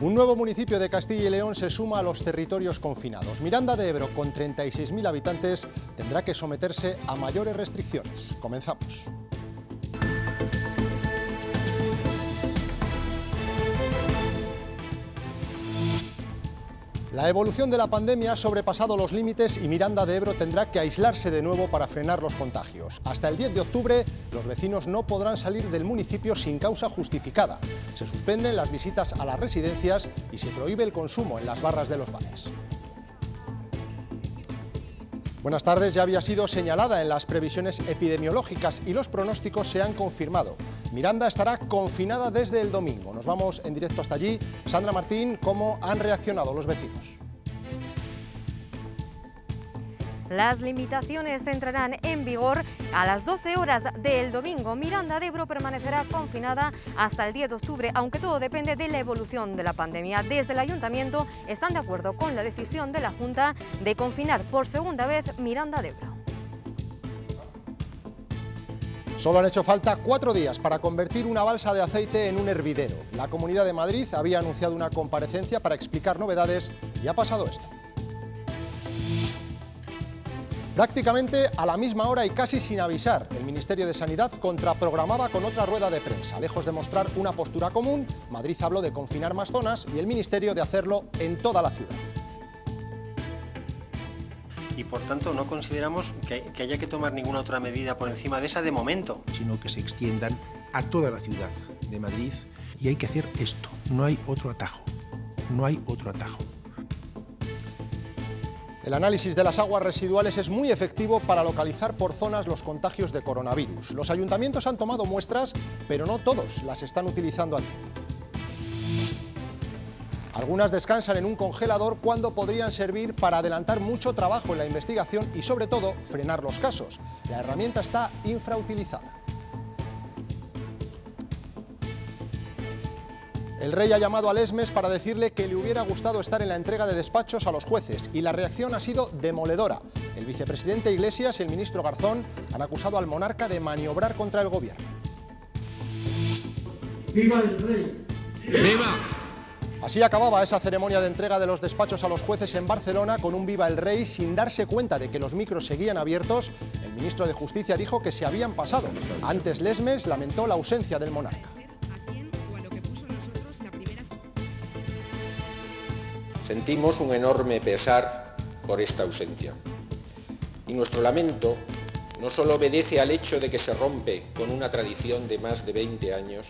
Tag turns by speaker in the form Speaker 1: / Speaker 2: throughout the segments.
Speaker 1: Un nuevo municipio de Castilla y León se suma a los territorios confinados. Miranda de Ebro, con 36.000 habitantes, tendrá que someterse a mayores restricciones. Comenzamos. La evolución de la pandemia ha sobrepasado los límites y Miranda de Ebro tendrá que aislarse de nuevo para frenar los contagios. Hasta el 10 de octubre, los vecinos no podrán salir del municipio sin causa justificada. Se suspenden las visitas a las residencias y se prohíbe el consumo en las barras de los bares. Buenas tardes, ya había sido señalada en las previsiones epidemiológicas y los pronósticos se han confirmado. Miranda estará confinada desde el domingo. Nos vamos en directo hasta allí. Sandra Martín, ¿cómo han reaccionado los vecinos?
Speaker 2: Las limitaciones entrarán en vigor a las 12 horas del domingo. Miranda de Ebro permanecerá confinada hasta el 10 de octubre, aunque todo depende de la evolución de la pandemia. Desde el ayuntamiento están de acuerdo con la decisión de la Junta de confinar por segunda vez Miranda de Ebro.
Speaker 1: Solo han hecho falta cuatro días para convertir una balsa de aceite en un hervidero. La Comunidad de Madrid había anunciado una comparecencia para explicar novedades y ha pasado esto. Prácticamente a la misma hora y casi sin avisar, el Ministerio de Sanidad contraprogramaba con otra rueda de prensa. Lejos de mostrar una postura común, Madrid habló de confinar más zonas y el Ministerio de hacerlo en toda la ciudad.
Speaker 3: Y por tanto no consideramos que, haya que tomar ninguna otra medida por encima de esa de momento.
Speaker 1: Sino que se
Speaker 4: extiendan a toda la ciudad de Madrid y hay que hacer esto, no hay otro atajo,
Speaker 1: no hay otro atajo. El análisis de las aguas residuales es muy efectivo para localizar por zonas los contagios de coronavirus. Los ayuntamientos han tomado muestras, pero no todos las están utilizando a Algunas descansan en un congelador cuando podrían servir para adelantar mucho trabajo en la investigación y sobre todo frenar los casos. La herramienta está infrautilizada. El rey ha llamado a Lesmes para decirle que le hubiera gustado estar en la entrega de despachos a los jueces y la reacción ha sido demoledora. El vicepresidente Iglesias y el ministro Garzón han acusado al monarca de maniobrar contra el gobierno. ¡Viva el rey! ¡Viva! Así acababa esa ceremonia de entrega de los despachos a los jueces en Barcelona con un viva el rey sin darse cuenta de que los micros seguían abiertos. El ministro de Justicia dijo que se habían pasado. Antes Lesmes lamentó la ausencia del monarca.
Speaker 4: Sentimos un enorme pesar por esta ausencia. Y nuestro lamento no solo obedece al hecho de que se rompe con una tradición de más de 20 años,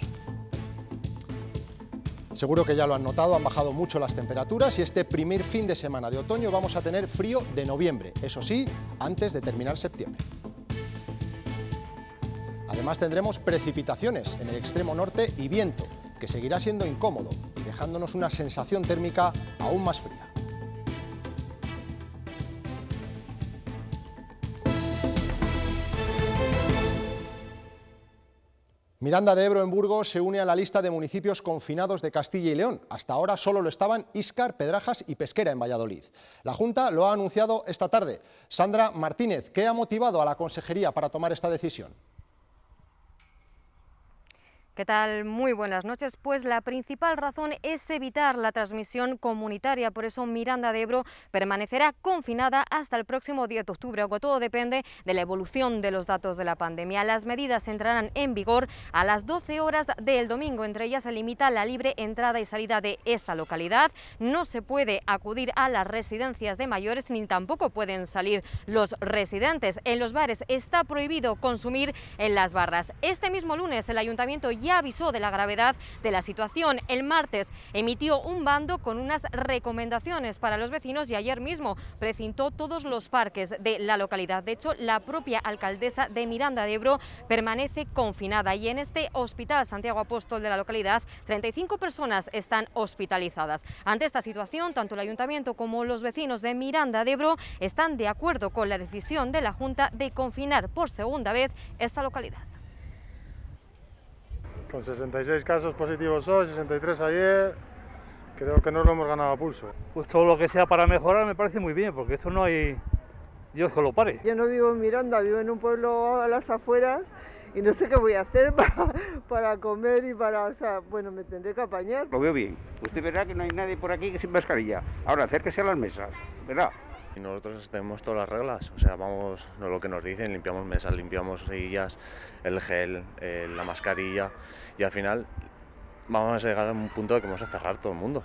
Speaker 1: Seguro que ya lo han notado, han bajado mucho las temperaturas y este primer fin de semana de otoño vamos a tener frío de noviembre, eso sí, antes de terminar septiembre. Además tendremos precipitaciones en el extremo norte y viento, que seguirá siendo incómodo, y dejándonos una sensación térmica aún más fría. Miranda de Ebro en Burgos se une a la lista de municipios confinados de Castilla y León. Hasta ahora solo lo estaban Íscar, Pedrajas y Pesquera en Valladolid. La Junta lo ha anunciado esta tarde. Sandra Martínez, ¿qué ha motivado a la Consejería para tomar esta decisión?
Speaker 2: ¿Qué tal? Muy buenas noches. Pues la principal razón es evitar la transmisión comunitaria. Por eso Miranda de Ebro permanecerá confinada hasta el próximo 10 de octubre, aunque todo depende de la evolución de los datos de la pandemia. Las medidas entrarán en vigor a las 12 horas del domingo. Entre ellas se limita la libre entrada y salida de esta localidad. No se puede acudir a las residencias de mayores ni tampoco pueden salir los residentes. En los bares está prohibido consumir en las barras. Este mismo lunes el ayuntamiento ya avisó de la gravedad de la situación. El martes emitió un bando con unas recomendaciones para los vecinos y ayer mismo precintó todos los parques de la localidad. De hecho, la propia alcaldesa de Miranda de Ebro permanece confinada y en este hospital Santiago Apóstol de la localidad 35 personas están hospitalizadas. Ante esta situación, tanto el ayuntamiento como los vecinos de Miranda de Ebro están de acuerdo con la decisión de la Junta de confinar por segunda vez esta localidad.
Speaker 3: Con 66 casos positivos hoy, 63 ayer, creo que no lo hemos ganado a pulso. Pues todo lo que sea para mejorar me parece muy bien, porque esto no hay...
Speaker 5: Dios que lo pare. Yo no vivo en Miranda, vivo en un pueblo a las afueras y no sé qué voy a hacer para, comer y para, o sea, bueno, me tendré que apañar.
Speaker 6: Lo veo bien. Usted pues verá que no hay nadie por aquí sin mascarilla. Ahora, acérquese a las mesas, ¿verdad? Y nosotros tenemos todas las
Speaker 7: reglas, o sea, vamos, no lo que nos dicen, limpiamos mesas, limpiamos sillas, el gel, eh, la mascarilla y al final vamos a llegar a un punto de que vamos a cerrar todo el mundo.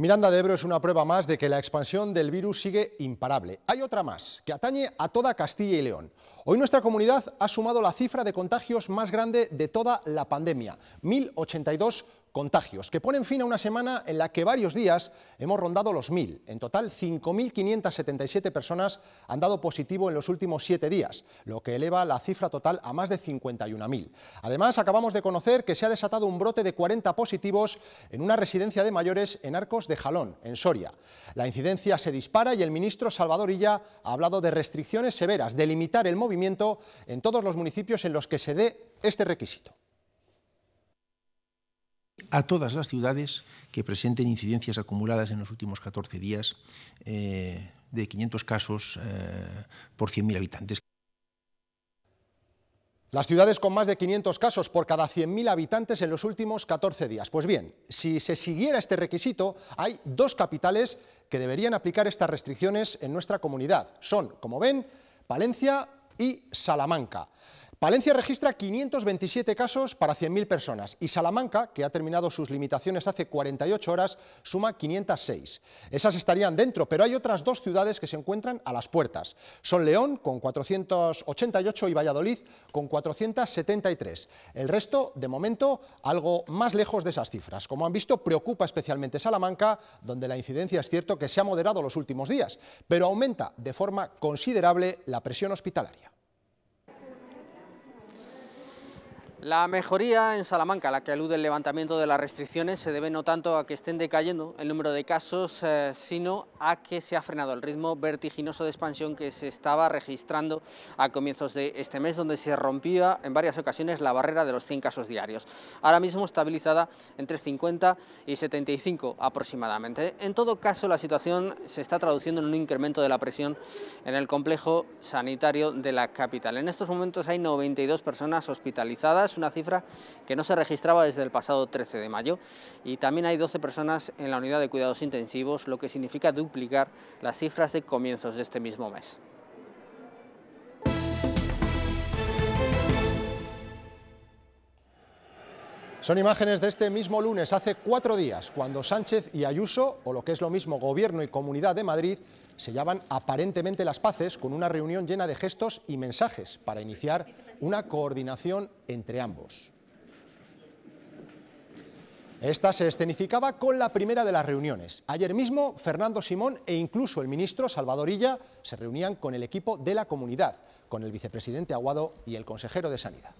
Speaker 1: Miranda de Ebro es una prueba más de que la expansión del virus sigue imparable. Hay otra más, que atañe a toda Castilla y León. Hoy nuestra comunidad ha sumado la cifra de contagios más grande de toda la pandemia, 1.082 contagios, que ponen fin a una semana en la que varios días hemos rondado los 1.000. En total, 5.577 personas han dado positivo en los últimos siete días, lo que eleva la cifra total a más de 51.000. Además, acabamos de conocer que se ha desatado un brote de 40 positivos en una residencia de mayores en Arcos de Jalón, en Soria. La incidencia se dispara y el ministro Salvador Illa ha hablado de restricciones severas, de limitar el movimiento en todos los municipios en los que se dé este requisito
Speaker 4: a todas las ciudades que presenten incidencias acumuladas en los últimos 14 días eh, de 500 casos eh, por 100.000 habitantes.
Speaker 1: Las ciudades con más de 500 casos por cada 100.000 habitantes en los últimos 14 días. Pues bien, si se siguiera este requisito, hay dos capitales que deberían aplicar estas restricciones en nuestra comunidad. Son, como ven, Valencia y Salamanca. Palencia registra 527 casos para 100.000 personas y Salamanca, que ha terminado sus limitaciones hace 48 horas, suma 506. Esas estarían dentro, pero hay otras dos ciudades que se encuentran a las puertas. Son León, con 488, y Valladolid, con 473. El resto, de momento, algo más lejos de esas cifras. Como han visto, preocupa especialmente Salamanca, donde la incidencia es cierto que se ha moderado los últimos días, pero aumenta de forma considerable la presión hospitalaria.
Speaker 5: La mejoría en Salamanca, la que alude el levantamiento de las restricciones, se debe no tanto a que estén decayendo el número de casos, eh, sino a que se ha frenado el ritmo vertiginoso de expansión que se estaba registrando a comienzos de este mes, donde se rompía en varias ocasiones la barrera de los 100 casos diarios. Ahora mismo estabilizada entre 50 y 75 aproximadamente. En todo caso, la situación se está traduciendo en un incremento de la presión en el complejo sanitario de la capital. En estos momentos hay 92 personas hospitalizadas es una cifra que no se registraba desde el pasado 13 de mayo. Y también hay 12 personas en la unidad de cuidados intensivos, lo que significa duplicar las cifras de comienzos de este
Speaker 1: mismo mes. Son imágenes de este mismo lunes, hace cuatro días, cuando Sánchez y Ayuso, o lo que es lo mismo Gobierno y Comunidad de Madrid, sellaban aparentemente las paces con una reunión llena de gestos y mensajes para iniciar una coordinación entre ambos. Esta se escenificaba con la primera de las reuniones. Ayer mismo, Fernando Simón e incluso el ministro Salvador Illa se reunían con el equipo de la comunidad, con el vicepresidente Aguado y el consejero de Sanidad.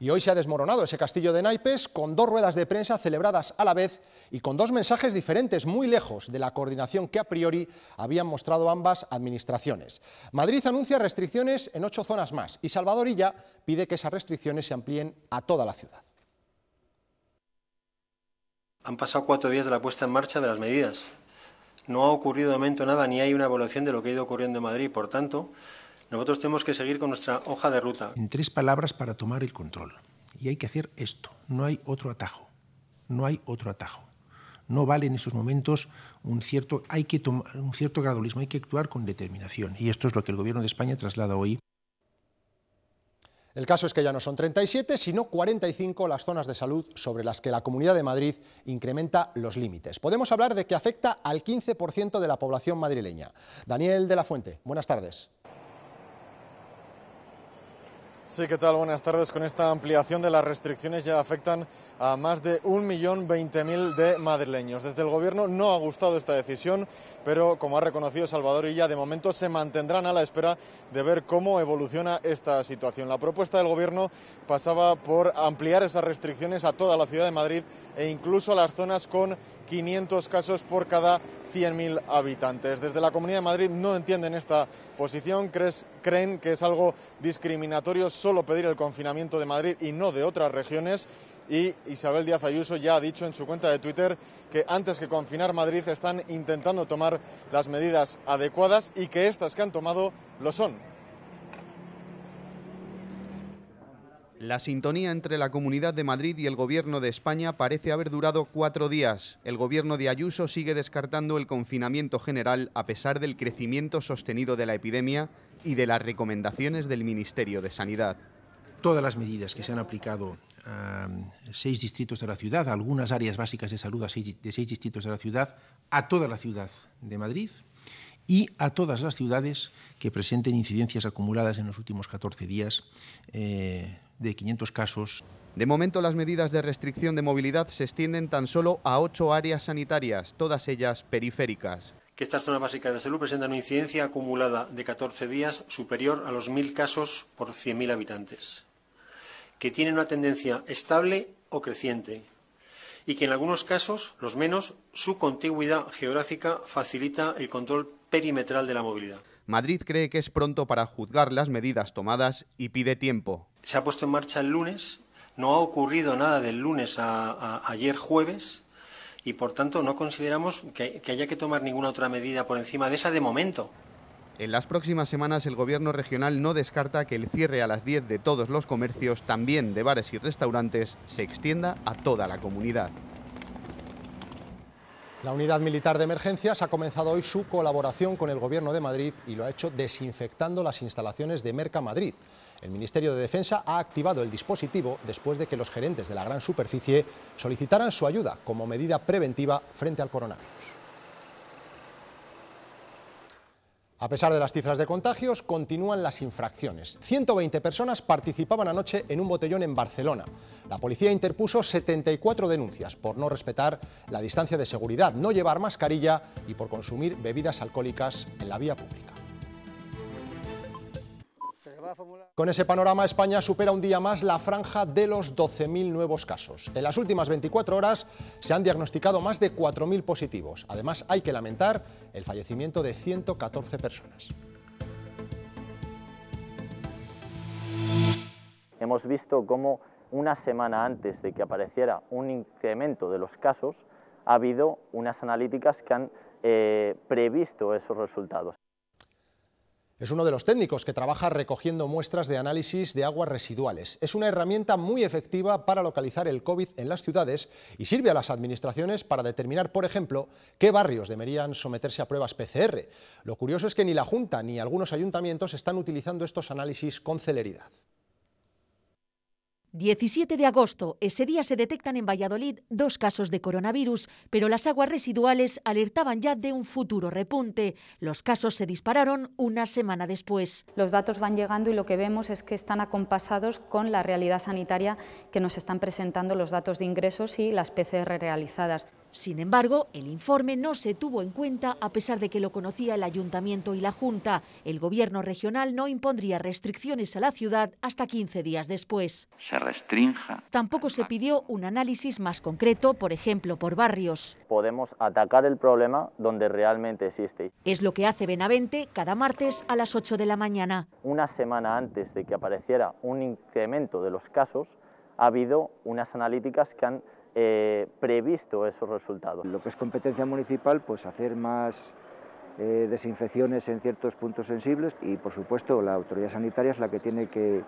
Speaker 1: Y hoy se ha desmoronado ese castillo de naipes con dos ruedas de prensa celebradas a la vez y con dos mensajes diferentes, muy lejos de la coordinación que a priori habían mostrado ambas administraciones. Madrid anuncia restricciones en ocho zonas más y Salvador Illa pide que esas restricciones se amplíen a toda la ciudad.
Speaker 3: Han pasado cuatro días de la puesta en marcha de las medidas. No ha ocurrido de momento nada ni hay una evaluación de lo que ha ido ocurriendo en Madrid. Por tanto, nosotros tenemos que seguir con nuestra hoja de ruta.
Speaker 4: En tres palabras para tomar el control. Y hay que hacer esto. No hay otro atajo. No hay otro atajo. No vale en esos momentos un cierto, hay que tomar, un cierto gradualismo, hay que actuar con determinación. Y esto es lo que el Gobierno de España traslada hoy
Speaker 1: el caso es que ya no son 37, sino 45 las zonas de salud sobre las que la Comunidad de Madrid incrementa los límites. Podemos hablar de que afecta al 15% de la población madrileña. Daniel de la Fuente, buenas tardes. Sí, ¿qué tal? Buenas tardes. Con esta ampliación de las restricciones ya afectan a más de 1.020.000 de madrileños. Desde el Gobierno no ha gustado esta decisión, pero como ha reconocido Salvador ya de momento se mantendrán a la espera de ver cómo evoluciona esta situación. La propuesta del Gobierno pasaba por ampliar esas restricciones a toda la ciudad de Madrid e incluso a las zonas con 500 casos por cada 100.000 habitantes. Desde la Comunidad de Madrid no entienden esta posición, creen que es algo discriminatorio solo pedir el confinamiento de Madrid y no de otras regiones. Y Isabel Díaz Ayuso ya ha dicho en su cuenta de Twitter que antes que confinar Madrid están intentando tomar las medidas adecuadas y que estas que han tomado lo son
Speaker 6: La sintonía entre la Comunidad de Madrid y el Gobierno de España parece haber durado cuatro días. El Gobierno de Ayuso sigue descartando el confinamiento general a pesar del crecimiento sostenido de la epidemia y de las recomendaciones del Ministerio de Sanidad.
Speaker 4: Todas las medidas que se han aplicado a seis distritos de la ciudad, algunas áreas básicas de salud de seis distritos de la ciudad, a toda la ciudad de Madrid, y a todas las ciudades que presenten incidencias acumuladas en los
Speaker 6: últimos 14 días eh, de 500 casos. De momento, las medidas de restricción de movilidad se extienden tan solo a ocho áreas sanitarias, todas ellas periféricas.
Speaker 3: Que estas zonas básicas de salud presentan una incidencia acumulada de 14 días superior a los 1.000 casos por 100.000 habitantes. Que tienen una tendencia estable o creciente. Y que en algunos casos, los menos, su contigüidad geográfica facilita el control perimetral de la movilidad.
Speaker 6: Madrid cree que es pronto para juzgar las medidas tomadas y pide tiempo.
Speaker 3: Se ha puesto en marcha el lunes, no ha ocurrido nada del lunes a, ayer jueves y por tanto no consideramos que haya que tomar ninguna otra medida por encima de esa de momento.
Speaker 6: En las próximas semanas el gobierno regional no descarta que el cierre a las 10 de todos los comercios, también de bares y restaurantes, se extienda a toda la comunidad.
Speaker 1: La Unidad Militar de Emergencias ha comenzado hoy su colaboración con el Gobierno de Madrid y lo ha hecho desinfectando las instalaciones de Merca Madrid. El Ministerio de Defensa ha activado el dispositivo después de que los gerentes de la gran superficie solicitaran su ayuda como medida preventiva frente al coronavirus. A pesar de las cifras de contagios, continúan las infracciones. 120 personas participaban anoche en un botellón en Barcelona. La policía interpuso 74 denuncias por no respetar la distancia de seguridad, no llevar mascarilla y por consumir bebidas alcohólicas en la vía pública. Con ese panorama, España supera un día más la franja de los 12.000 nuevos casos. En las últimas 24 horas se han diagnosticado más de 4.000 positivos. Además, hay que lamentar el fallecimiento de 114 personas.
Speaker 7: Hemos visto cómo una semana antes de que apareciera un incremento de los casos, ha habido unas analíticas que han eh, previsto esos resultados.
Speaker 1: Es uno de los técnicos que trabaja recogiendo muestras de análisis de aguas residuales. Es una herramienta muy efectiva para localizar el COVID en las ciudades y sirve a las administraciones para determinar, por ejemplo, qué barrios deberían someterse a pruebas PCR. Lo curioso es que ni la Junta ni algunos ayuntamientos están utilizando estos análisis con celeridad. 17 de agosto. Ese día se detectan
Speaker 8: en Valladolid dos casos de coronavirus, pero las aguas residuales alertaban ya de un futuro repunte. Los casos se dispararon una semana después. Los datos van llegando y lo que vemos es que están acompasados con la realidad sanitaria que nos están presentando los datos de ingresos y las PCR realizadas. Sin embargo, el informe no se tuvo en cuenta a pesar de que lo conocía el ayuntamiento y la Junta. El gobierno regional no impondría restricciones a la ciudad hasta 15 días después.
Speaker 6: Se restrinja.
Speaker 8: Tampoco se pidió un análisis más concreto, por ejemplo, por barrios.
Speaker 7: Podemos atacar el problema donde realmente existe.
Speaker 8: Es lo que hace Benavente cada martes a las 8 de la mañana.
Speaker 7: Una semana antes de que apareciera un incremento de los casos, ha habido unas analíticas que han eh, previsto esos resultados. Lo que es competencia municipal, pues hacer más eh, desinfecciones en ciertos puntos sensibles y, por supuesto, la autoridad sanitaria es
Speaker 5: la que tiene que,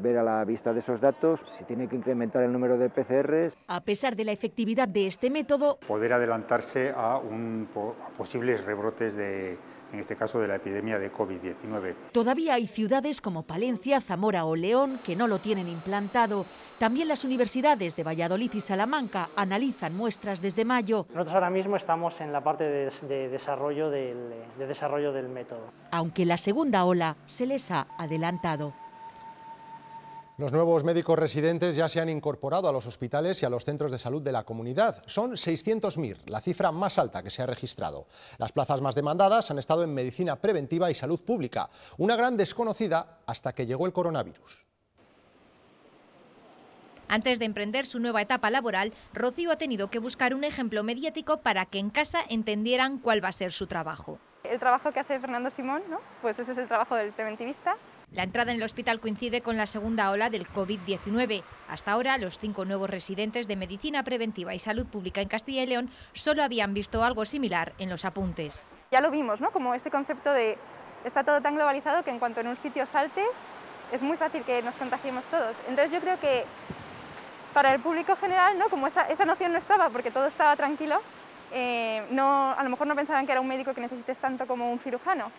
Speaker 5: ver a la vista de esos datos si tiene que incrementar el número de PCRs.
Speaker 8: A pesar de la efectividad de este método,
Speaker 3: poder adelantarse a, un, a posibles rebrotes de en este caso de la epidemia de COVID-19.
Speaker 8: Todavía hay ciudades como Palencia, Zamora o León que no lo tienen implantado. También las universidades de Valladolid y Salamanca analizan muestras desde mayo. Nosotros ahora
Speaker 5: mismo estamos en la parte de, desarrollo, desarrollo del método.
Speaker 8: Aunque la segunda ola se les ha adelantado.
Speaker 1: Los nuevos médicos residentes ya se han incorporado a los hospitales y a los centros de salud de la comunidad. Son 600.000, la cifra más alta que se ha registrado. Las plazas más demandadas han estado en medicina preventiva y salud pública, una gran desconocida hasta que llegó el coronavirus.
Speaker 9: Antes de emprender su nueva etapa laboral, Rocío ha tenido que buscar un ejemplo mediático para que en casa entendieran cuál va a ser su trabajo. El trabajo que hace Fernando Simón, ¿no? pues ese es el trabajo del preventivista la entrada en el hospital coincide con la segunda ola del COVID-19. Hasta ahora, los cinco nuevos residentes de Medicina Preventiva y Salud Pública en Castilla y León solo habían visto algo similar en los apuntes.
Speaker 2: Ya lo vimos, ¿no? Como ese concepto de está todo tan globalizado que en cuanto en un sitio salte, es muy fácil que nos contagiemos todos. Entonces yo creo que para el público general, ¿no? Como esa, noción no estaba, porque todo estaba tranquilo, eh, no, a lo mejor no pensaban que era un médico que necesites tanto como un cirujano.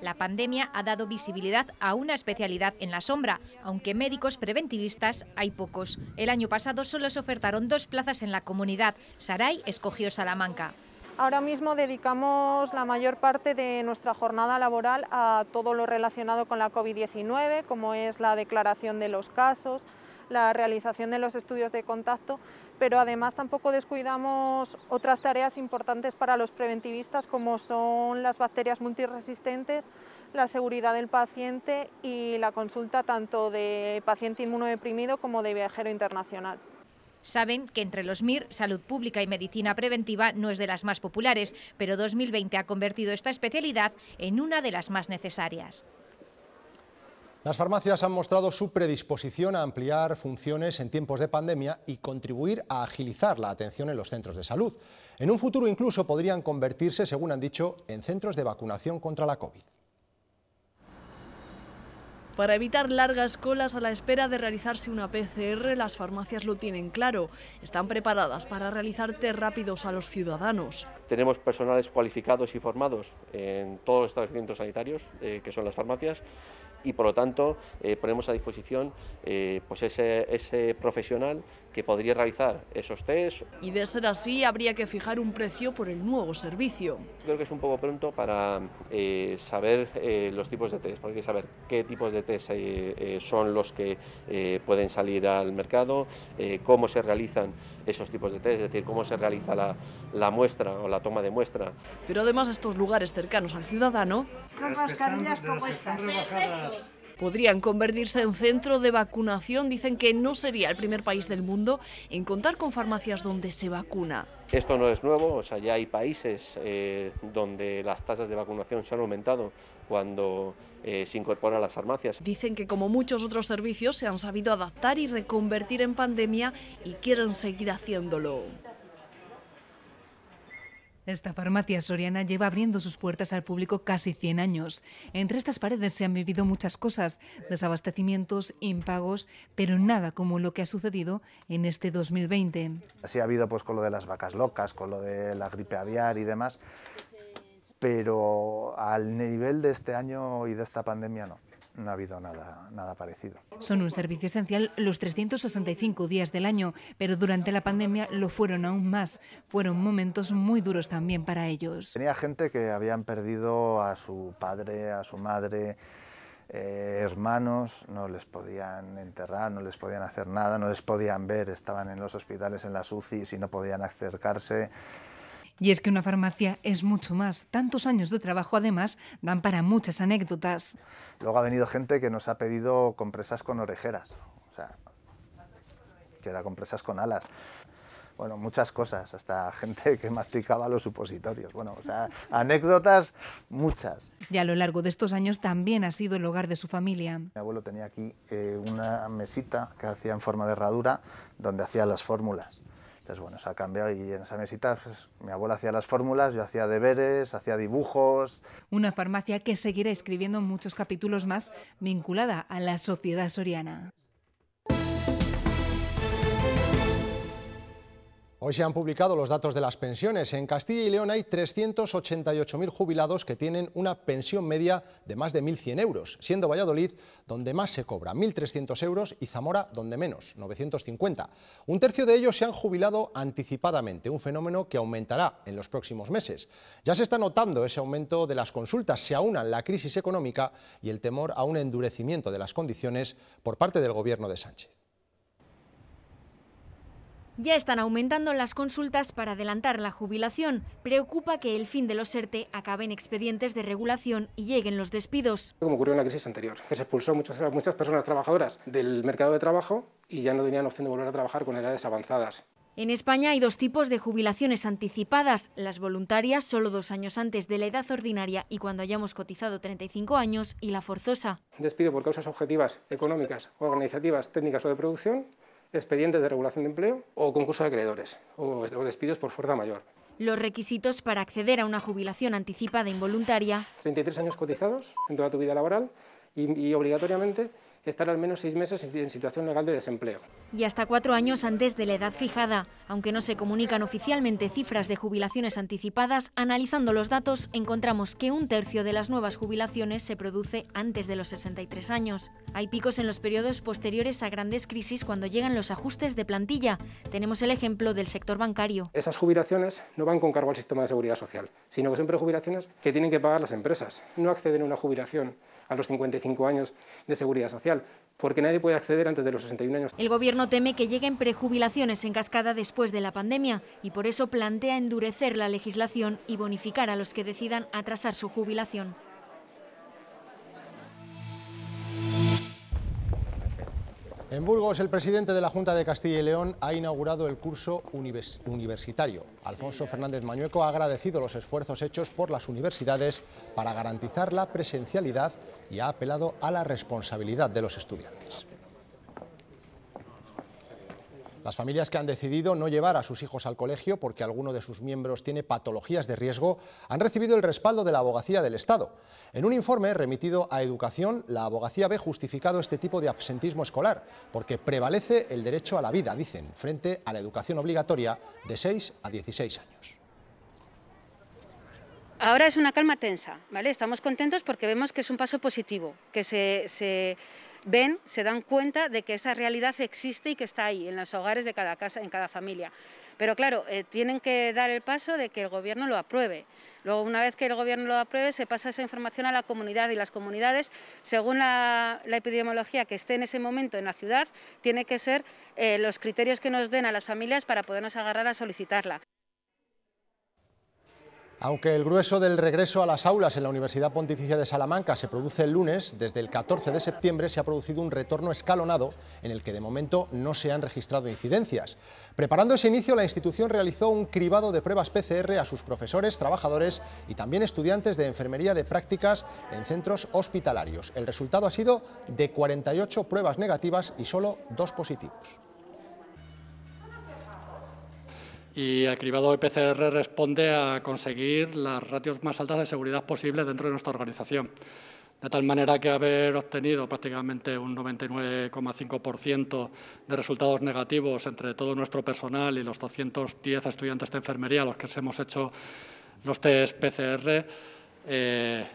Speaker 9: La pandemia ha dado visibilidad a una especialidad en la sombra, aunque médicos preventivistas hay pocos. El año pasado solo se ofertaron dos plazas en la comunidad. Saray escogió Salamanca.
Speaker 8: Ahora mismo dedicamos la mayor parte de nuestra jornada laboral a todo lo relacionado con la COVID-19, como es la declaración de los casos, la realización de los estudios de contacto pero además tampoco descuidamos otras tareas importantes para los preventivistas como son las bacterias multiresistentes, la seguridad del paciente y la consulta tanto de paciente inmunodeprimido como de viajero internacional. Saben
Speaker 9: que entre los MIR, salud pública y medicina preventiva no es de las más populares, pero 2020 ha convertido esta especialidad en una de las más necesarias.
Speaker 1: Las farmacias han mostrado su predisposición a ampliar funciones en tiempos de pandemia y contribuir a agilizar la atención en los centros de salud. En un futuro incluso podrían convertirse, según han dicho, en centros de vacunación contra la COVID.
Speaker 5: Para
Speaker 10: evitar largas colas a la espera de realizarse una PCR, las farmacias lo tienen claro. Están preparadas para realizar test rápidos a los ciudadanos.
Speaker 6: Tenemos personales cualificados y formados en todos los establecimientos sanitarios, eh, que son las farmacias, y por lo tanto eh, ponemos a disposición eh, pues ese, ese profesional que podría realizar esos test.
Speaker 10: Y de ser así, habría que fijar un precio por el nuevo servicio.
Speaker 6: Creo que es un poco pronto para eh, saber eh, los tipos de test, porque hay que saber qué tipos de test eh, son los que pueden salir al mercado, cómo se realizan esos tipos de test, es decir, cómo se realiza la, muestra o la toma de muestra. Pero además estos lugares cercanos al ciudadano...
Speaker 5: Con como estas
Speaker 6: podrían
Speaker 10: convertirse en centro de vacunación. Dicen que no sería el primer país del mundo en contar con farmacias donde se vacuna.
Speaker 6: Esto no es nuevo, o sea, ya hay países eh, donde las tasas de vacunación se han aumentado cuando eh, se incorporan las farmacias. Dicen
Speaker 10: que como muchos otros servicios se han sabido adaptar y reconvertir en pandemia y quieren seguir haciéndolo.
Speaker 11: Esta farmacia soriana lleva abriendo sus puertas al público casi 100 años. Entre estas paredes se han vivido muchas cosas, desabastecimientos, impagos, pero nada como lo que ha sucedido en este 2020.
Speaker 7: Así ha habido pues con lo de las vacas locas, con lo de la gripe aviar y demás, pero al nivel de este año y de esta pandemia no no ha habido nada, nada parecido.
Speaker 11: Son un servicio esencial los 365 días del año, pero durante la pandemia lo fueron aún más. Fueron momentos muy duros también para ellos.
Speaker 7: Tenía gente que habían perdido a su padre, a su madre, eh, hermanos, no les podían enterrar, no les podían hacer nada, no les podían ver, estaban en los hospitales, en las UCI... y no podían acercarse.
Speaker 11: Y es que una farmacia es mucho más. Tantos años de trabajo, además, dan para muchas anécdotas.
Speaker 7: Luego ha venido gente que nos ha pedido compresas con orejeras, o sea, que era compresas con alas. Bueno, muchas cosas, hasta gente que masticaba los supositorios. Bueno, o sea, anécdotas muchas.
Speaker 11: Y a lo largo de estos años también ha sido el hogar de su familia. Mi
Speaker 7: abuelo tenía aquí eh, una mesita que hacía en forma de herradura donde hacía las fórmulas entonces, bueno, se ha cambiado y en esa mesita pues, mi abuela hacía las fórmulas, yo hacía deberes, hacía dibujos.
Speaker 11: Una farmacia que seguirá escribiendo muchos capítulos más vinculada a la sociedad soriana.
Speaker 1: Hoy se han publicado los datos de las pensiones. En Castilla y León hay 388.000 jubilados que tienen una pensión media de más de 1.100 euros, siendo Valladolid donde más se cobra, 1.300 euros, y Zamora donde menos, 950. Un tercio de ellos se han jubilado anticipadamente, un fenómeno que aumentará en los próximos meses. Ya se está notando ese aumento de las consultas, se aunan la crisis económica y el temor a un endurecimiento de las condiciones por parte del gobierno de Sánchez.
Speaker 10: Ya están aumentando las consultas para adelantar la jubilación. Preocupa que el fin de los ERTE en expedientes de regulación y lleguen los despidos.
Speaker 12: Como ocurrió en la crisis anterior, que se expulsó muchas, muchas personas trabajadoras del mercado de trabajo y ya no tenían opción de volver a trabajar con edades avanzadas.
Speaker 10: En España hay dos tipos de jubilaciones anticipadas, las voluntarias solo dos años antes de la edad ordinaria y cuando hayamos cotizado 35 años, y la forzosa.
Speaker 12: Despido por causas objetivas, económicas, organizativas, técnicas o de producción expedientes de regulación de empleo o concurso de acreedores o, despidos por fuerza mayor.
Speaker 10: Los requisitos para acceder a una jubilación anticipada e involuntaria.
Speaker 12: 33 años cotizados en toda tu vida laboral y obligatoriamente estar al menos seis meses en situación legal de desempleo.
Speaker 10: Y hasta cuatro años antes de la edad fijada, aunque no se comunican oficialmente cifras de jubilaciones anticipadas, analizando los datos encontramos que un tercio de las nuevas jubilaciones se produce antes de los 63 años. Hay picos en los periodos posteriores a grandes crisis cuando llegan los ajustes de plantilla. Tenemos el ejemplo del sector bancario. Esas
Speaker 12: jubilaciones no van con cargo al sistema de seguridad social, sino que son prejubilaciones que tienen que pagar las empresas. No acceden a una jubilación a los 55 años de seguridad social, porque nadie puede acceder antes de los 61 años.
Speaker 10: El Gobierno teme que lleguen prejubilaciones en cascada después de la pandemia y por eso plantea endurecer la legislación y bonificar a los que decidan atrasar su jubilación.
Speaker 1: En Burgos, el presidente de la Junta de Castilla y León ha inaugurado el curso universitario. Alfonso Fernández Mañueco ha agradecido los esfuerzos hechos por las universidades para garantizar la presencialidad y ha apelado a la responsabilidad de los estudiantes. Las familias que han decidido no llevar a sus hijos al colegio porque alguno de sus miembros tiene patologías de riesgo han recibido el respaldo de la Abogacía del Estado. En un informe remitido a Educación, la Abogacía ve justificado este tipo de absentismo escolar porque prevalece el derecho a la vida, dicen, frente a la educación obligatoria de 6 a 16 años.
Speaker 8: Ahora es una calma tensa, ¿vale? Estamos contentos porque vemos que es un paso positivo, que se ven, se dan cuenta de que esa realidad existe y que está ahí, en los hogares de cada casa, en cada familia. Pero claro, eh, tienen que dar el paso de que el gobierno lo apruebe. Luego, una vez que el gobierno lo apruebe, se pasa esa información a la comunidad y las comunidades, según la, epidemiología que esté en ese momento en la ciudad, tiene que ser eh, los criterios que nos den a las familias para podernos agarrar a solicitarla.
Speaker 1: Aunque el grueso del regreso a las aulas en la Universidad Pontificia de Salamanca se produce el lunes, desde el 14 de septiembre se ha producido un retorno escalonado en el que de momento no se han registrado incidencias. Preparando ese inicio, la institución realizó un cribado de pruebas PCR a sus profesores, trabajadores y también estudiantes de enfermería de prácticas en centros hospitalarios. El resultado ha sido de 48 pruebas negativas y solo dos positivos
Speaker 3: y el cribado de PCR responde a conseguir las ratios más altas de seguridad posibles dentro de nuestra organización. De tal manera que haber obtenido prácticamente un 99,5% de resultados negativos entre todo nuestro personal y los 210 estudiantes de enfermería a los que hemos hecho los test PCR, eh,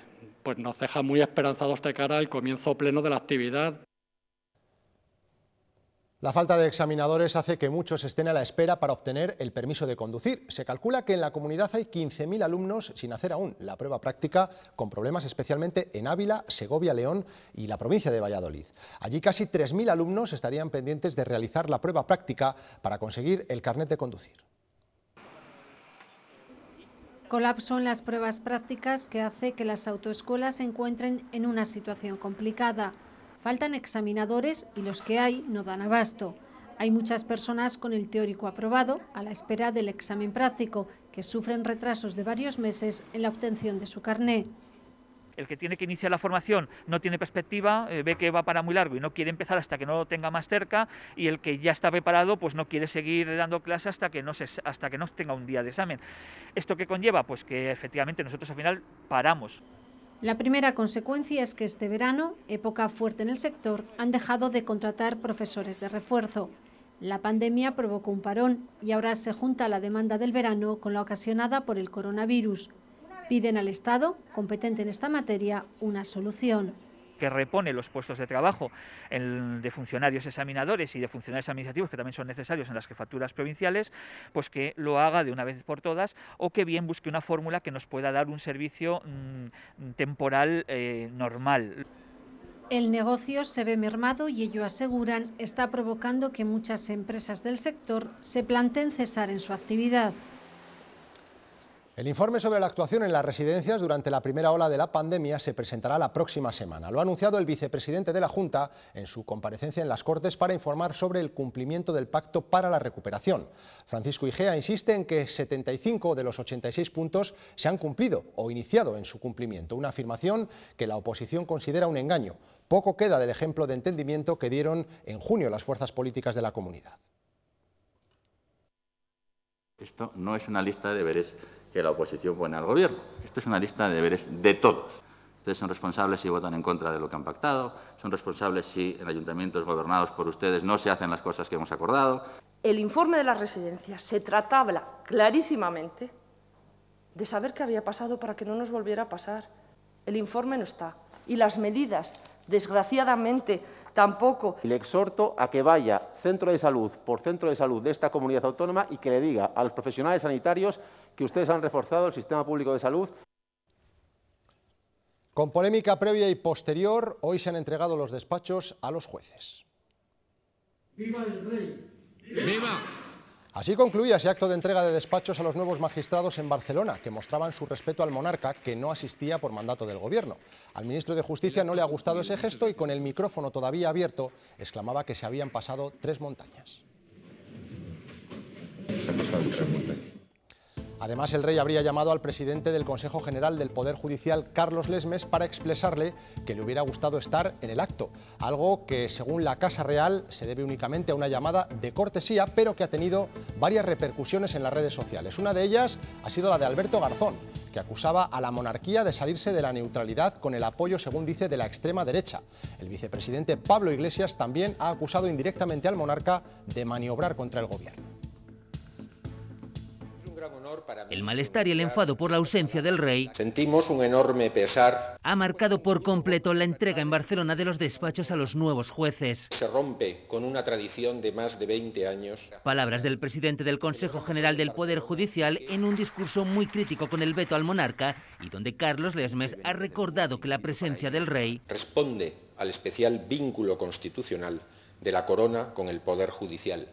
Speaker 3: pues nos deja muy esperanzados de cara al comienzo pleno de la actividad
Speaker 1: la falta de examinadores hace que muchos estén a la espera para obtener el permiso de conducir. Se calcula que en la comunidad hay 15.000 alumnos sin hacer aún la prueba práctica, con problemas especialmente en Ávila, Segovia, León y la provincia de Valladolid. Allí casi 3.000 alumnos estarían pendientes de realizar la prueba práctica para conseguir el carnet de conducir.
Speaker 13: Colapso en las pruebas prácticas que hace que las autoescuelas se encuentren en una situación complicada. Faltan examinadores y los que hay no dan abasto. Hay muchas personas con el teórico aprobado a la espera del examen práctico, que sufren retrasos de varios meses en la obtención de
Speaker 5: su carné el que tiene que iniciar la formación no tiene perspectiva, eh, ve que va para muy largo y no quiere empezar hasta que no lo tenga más cerca, y el que ya está preparado, pues no quiere seguir dando clases hasta que no, se, hasta que no tenga un día de examen. ¿Esto que conlleva? Pues que efectivamente nosotros al final paramos.
Speaker 13: La primera consecuencia es que este verano, época fuerte en el sector, han dejado de contratar profesores de refuerzo. La pandemia provocó un parón y ahora se junta la demanda del verano con la ocasionada por el coronavirus. Piden al Estado, competente en esta materia, una solución
Speaker 5: que repone los puestos de trabajo de funcionarios examinadores y de funcionarios administrativos que también son necesarios en las jefaturas provinciales, pues que lo haga de una vez por todas o que bien busque una fórmula que nos pueda dar un servicio mm, temporal eh, normal.
Speaker 13: El negocio se ve mermado y ello aseguran está provocando que muchas empresas del sector se planteen cesar en su actividad.
Speaker 1: El informe sobre la actuación en las residencias durante la primera ola de la pandemia se presentará la próxima semana. Lo ha anunciado el vicepresidente de la Junta en su comparecencia en las Cortes para informar sobre el cumplimiento del Pacto para la Recuperación. Francisco Igea insiste en que 75 de los 86 puntos se han cumplido o iniciado en su cumplimiento, una afirmación que la oposición considera un engaño. Poco queda del ejemplo de entendimiento que dieron en junio las fuerzas políticas de la comunidad.
Speaker 3: Esto no es una lista de deberes que la oposición pone al gobierno. Esto es una lista de deberes de todos. Ustedes son responsables si votan en contra de lo que han pactado, son responsables si en ayuntamientos gobernados por ustedes no se hacen las cosas que hemos acordado.
Speaker 11: El informe de las residencias
Speaker 5: se trataba clarísimamente de saber qué había pasado para que no nos volviera a pasar. El informe no está. Y las medidas, desgraciadamente,
Speaker 4: Tampoco. le exhorto a que vaya centro de salud por centro de salud de esta comunidad autónoma y que le diga a los profesionales sanitarios que ustedes han reforzado el sistema público de salud.
Speaker 1: Con polémica previa y posterior, hoy se han entregado los despachos a los jueces.
Speaker 12: ¡Viva el rey! ¡Viva!
Speaker 1: Así concluía ese acto de entrega de despachos a los nuevos magistrados en Barcelona, que mostraban su respeto al monarca, que no asistía por mandato del gobierno. Al ministro de Justicia no le ha gustado ese gesto y con el micrófono todavía abierto, exclamaba que se habían pasado tres montañas. pasado tres montañas. Además, el rey habría llamado al presidente del Consejo General del Poder Judicial, Carlos Lesmes, para expresarle que le hubiera gustado estar en el acto, algo que, según la Casa Real, se debe únicamente a una llamada de cortesía, pero que ha tenido varias repercusiones en las redes sociales. Una de ellas ha sido la de Alberto Garzón, que acusaba a la monarquía de salirse de la neutralidad con el apoyo, según dice, de la extrema derecha. El vicepresidente Pablo Iglesias también ha acusado indirectamente al monarca de maniobrar contra el gobierno.
Speaker 5: El malestar y el enfado por la ausencia del rey sentimos un enorme pesar. Ha marcado por completo la entrega en Barcelona de los despachos a los nuevos jueces.
Speaker 4: Se rompe con una tradición de más de 20 años.
Speaker 5: Palabras del presidente del Consejo General del Poder Judicial en un discurso muy crítico con el veto al monarca y donde Carlos Lesmes ha recordado que la presencia del rey
Speaker 4: responde al especial vínculo constitucional de la corona con el poder judicial.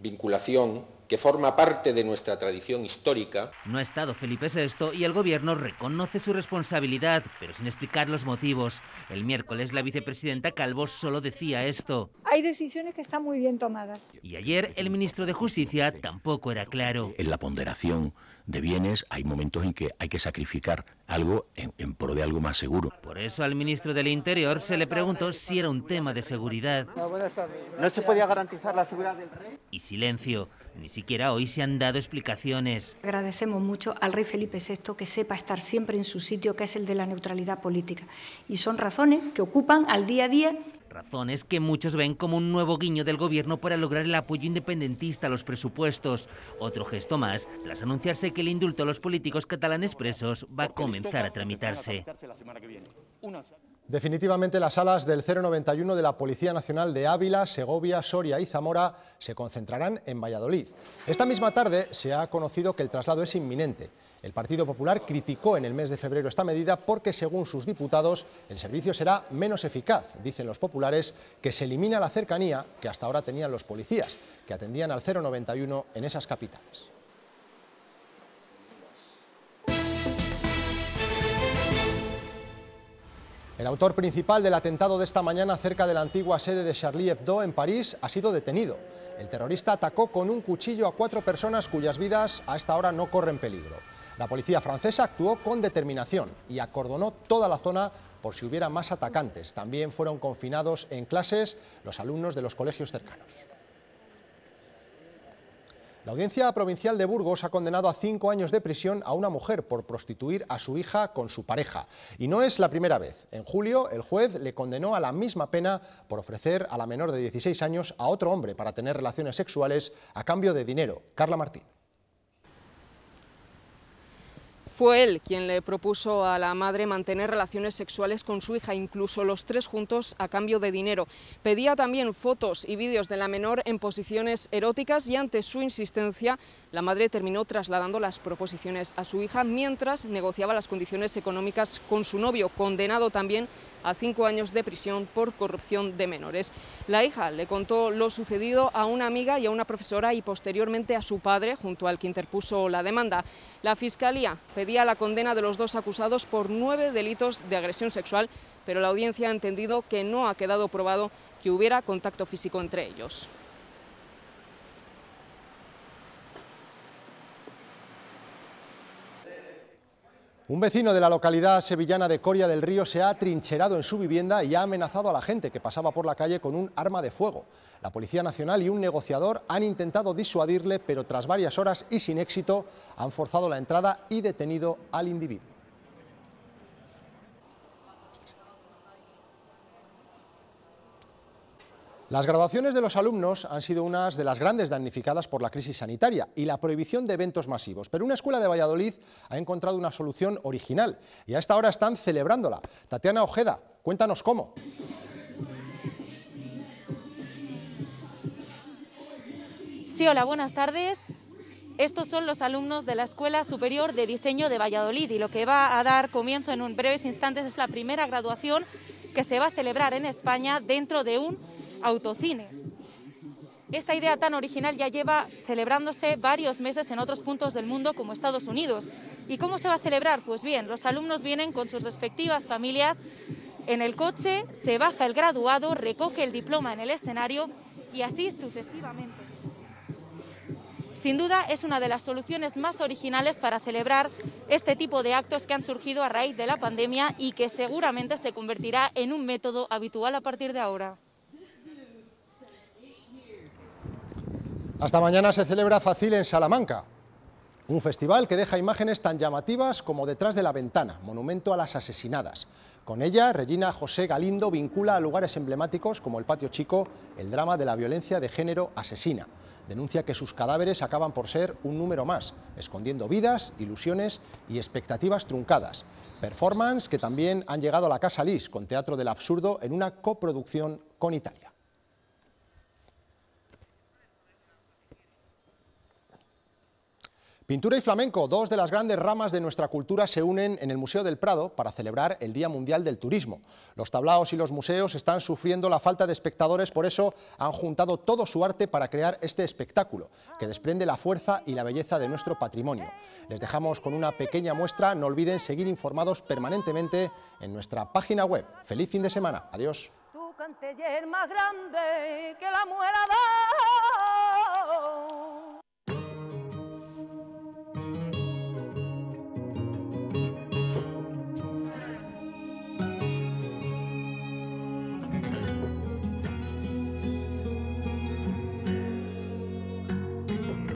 Speaker 4: Vinculación que forma parte de nuestra tradición histórica.
Speaker 5: No ha estado Felipe VI y el gobierno reconoce su responsabilidad, pero sin explicar los motivos. El miércoles la vicepresidenta Calvo solo decía esto.
Speaker 11: Hay decisiones que están muy bien tomadas.
Speaker 5: Y ayer el ministro de Justicia tampoco era claro. En la ponderación de bienes hay momentos en que hay que sacrificar
Speaker 4: algo en, pro de algo más seguro.
Speaker 5: Por eso al ministro del Interior se le preguntó si era un tema de seguridad.
Speaker 6: ¿No se podía garantizar la seguridad del rey?
Speaker 5: Y silencio. Ni siquiera hoy se han dado explicaciones.
Speaker 11: Agradecemos mucho al rey Felipe VI que sepa estar siempre en su sitio, que es el de la neutralidad política. Y son razones que ocupan al día a día
Speaker 5: razones que muchos ven como un nuevo guiño del gobierno para lograr el apoyo independentista a los presupuestos. Otro gesto más, tras anunciarse que el indulto a los políticos catalanes presos va a comenzar a tramitarse.
Speaker 1: Definitivamente las alas del 091 de la Policía Nacional de Ávila, Segovia, Soria y Zamora se concentrarán en Valladolid. Esta misma tarde se ha conocido que el traslado es inminente. El Partido Popular criticó en el mes de febrero esta medida porque, según sus diputados, el servicio será menos eficaz, dicen los populares, que se elimina la cercanía que hasta ahora tenían los policías, que atendían al 091 en esas capitales. El autor principal del atentado de esta mañana cerca de la antigua sede de Charlie Hebdo en París ha sido detenido. El terrorista atacó con un cuchillo a cuatro personas cuyas vidas a esta hora no corren peligro. La policía francesa actuó con determinación y acordonó toda la zona por si hubiera más atacantes. También fueron confinados en clases los alumnos de los colegios cercanos. La Audiencia Provincial de Burgos ha condenado a cinco años de prisión a una mujer por prostituir a su hija con su pareja. Y no es la primera vez. En julio, el juez le condenó a la misma pena por ofrecer a la menor de 16 años a otro hombre para tener relaciones sexuales a cambio de dinero. Carla Martín.
Speaker 10: Fue él quien le propuso a la madre mantener relaciones sexuales con su hija, incluso los tres juntos a cambio de dinero. Pedía también fotos y vídeos de la menor en posiciones eróticas y ante su insistencia la madre terminó trasladando las proposiciones a su hija mientras negociaba las condiciones económicas con su novio, condenado también a cinco años de prisión por corrupción de menores. La hija le contó lo sucedido a una amiga y a una profesora y posteriormente a su padre, junto al que interpuso la demanda. La Fiscalía pedía la condena de los dos acusados por nueve delitos de agresión sexual, pero la audiencia ha entendido que no ha quedado probado
Speaker 1: que hubiera contacto físico entre ellos. Un vecino de la localidad sevillana de Coria del Río se ha trincherado en su vivienda y ha amenazado a la gente que pasaba por la calle con un arma de fuego. La Policía Nacional y un negociador han intentado disuadirle, pero tras varias horas y sin éxito han forzado la entrada y detenido al individuo. Las graduaciones de los alumnos han sido unas de las grandes damnificadas por la crisis sanitaria y la prohibición de eventos masivos, pero una escuela de Valladolid ha encontrado una solución original y a esta hora están celebrándola. Tatiana Ojeda, cuéntanos cómo.
Speaker 8: Sí, hola, buenas tardes. Estos son los alumnos de la Escuela Superior de Diseño de Valladolid y lo que va a dar comienzo en un breves instantes es la primera graduación que se va a celebrar en España dentro de un autocine. Esta idea tan original ya lleva celebrándose varios meses en otros puntos del mundo como Estados Unidos. ¿Y cómo se va a celebrar? Pues bien, los alumnos vienen con sus respectivas familias en el coche, se baja el graduado, recoge el diploma en el escenario y así sucesivamente. Sin duda es una de las soluciones más originales para celebrar este tipo de actos que han surgido a raíz de la pandemia y que seguramente se convertirá en un método habitual a partir de ahora.
Speaker 1: Hasta mañana se celebra Facil en Salamanca, un festival que deja imágenes tan llamativas como Detrás de la Ventana, monumento a las asesinadas. Con ella, Regina José Galindo vincula a lugares emblemáticos como el Patio Chico el drama de la violencia de género asesina. Denuncia que sus cadáveres acaban por ser un número más, escondiendo vidas, ilusiones y expectativas truncadas. Performance que también han llegado a la Casa Lis con Teatro del Absurdo en una coproducción con Italia. Pintura y flamenco, dos de las grandes ramas de nuestra cultura, se unen en el Museo del Prado para celebrar el Día Mundial del Turismo. Los tablaos y los museos están sufriendo la falta de espectadores, por eso han juntado todo su arte para crear este espectáculo, que desprende la fuerza y la belleza de nuestro patrimonio. Les dejamos con una pequeña muestra, no olviden seguir informados permanentemente en nuestra página web. ¡Feliz fin de semana! ¡Adiós!